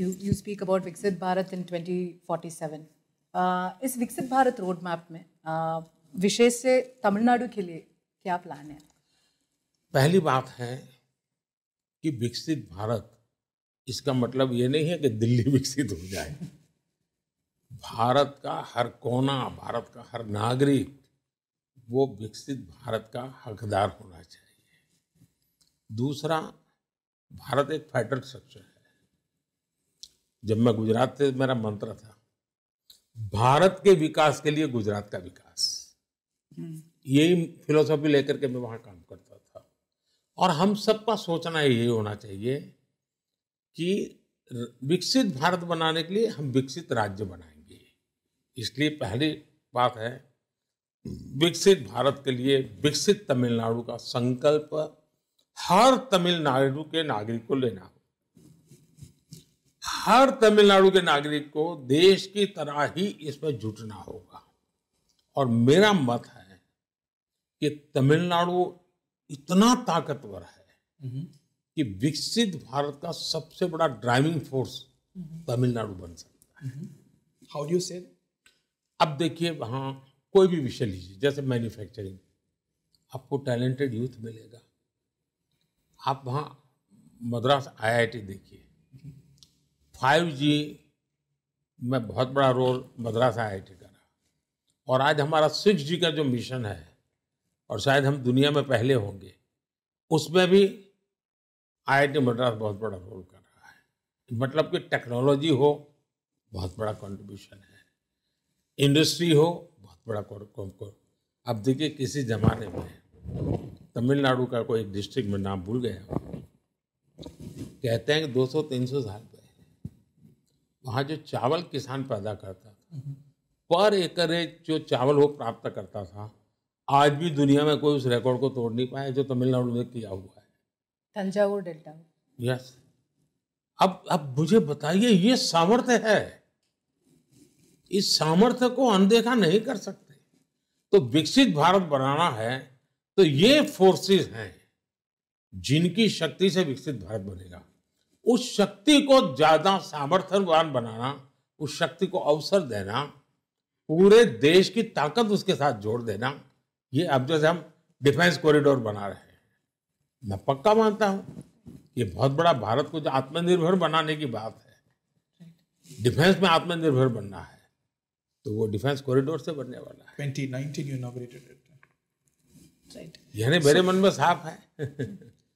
you, you speak about Viksit Bharat in 2047. Uh, इस विकसित Bharat road map में uh, विशेष से तमिलनाडु के लिए क्या प्लान है पहली बात है कि विकसित भारत इसका मतलब ये नहीं है कि दिल्ली विकसित हो जाए भारत का हर कोना भारत का हर नागरिक वो विकसित भारत का हकदार होना चाहिए दूसरा भारत एक फेडरल स्ट्रक्चर है जब मैं गुजरात से मेरा मंत्र था भारत के विकास के लिए गुजरात का विकास हम्म। यही फिलोसॉफी लेकर के मैं वहाँ काम करता था और हम सबका सोचना यही होना चाहिए कि विकसित भारत बनाने के लिए हम विकसित राज्य बनाएंगे इसलिए पहली बात है विकसित भारत के लिए विकसित तमिलनाडु का संकल्प हर तमिलनाडु के नागरिक को लेना हो हर तमिलनाडु के नागरिक को देश की तरह ही इसमें जुटना होगा और मेरा मत है कि तमिलनाडु इतना ताकतवर है हम्म। कि विकसित भारत का सबसे बड़ा ड्राइविंग हम्म। फोर्स तमिलनाडु बन सकता है हाउ डू से अब देखिए वहाँ कोई भी विषय लीजिए जैसे मैन्युफैक्चरिंग आपको टैलेंटेड यूथ मिलेगा आप वहाँ मद्रास आईआईटी देखिए फाइव जी में बहुत बड़ा रोल मद्रास आई का रहा और आज हमारा सिक्स जी का जो मिशन है और शायद हम दुनिया में पहले होंगे उसमें भी आईआईटी मद्रास बहुत बड़ा रोल कर रहा है मतलब कि टेक्नोलॉजी हो बहुत बड़ा कंट्रीब्यूशन है इंडस्ट्री हो बहुत बड़ा को, अब देखिए किसी ज़माने में तमिलनाडु का कोई डिस्ट्रिक्ट में नाम भूल गया कहते हैं कि 200-300 साल पहले वहाँ जो चावल किसान पैदा करता था हम्म। पर एकरेज जो चावल वो प्राप्त करता था आज भी दुनिया में कोई उस रिकॉर्ड को तोड़ नहीं पाया जो तमिलनाडु में किया हुआ है तंजावुर डेल्टा यस अब अब मुझे बताइए ये सामर्थ्य है इस सामर्थ्य को अनदेखा नहीं कर सकते तो विकसित भारत बनाना है तो ये फोर्सेस हैं जिनकी शक्ति से विकसित भारत बनेगा उस शक्ति को ज्यादा सामर्थ्यवान बनाना उस शक्ति को अवसर देना पूरे देश की ताकत उसके साथ जोड़ देना ये अब जैसे हम डिफेंस कॉरिडोर बना रहे हैं मैं पक्का मानता हूं ये बहुत बड़ा भारत को जो आत्मनिर्भर बनाने की बात है डिफेंस में आत्मनिर्भर बनना है तो वो डिफेंस कॉरिडोर से बनने वाला है 2019 यानी मेरे मन में साफ है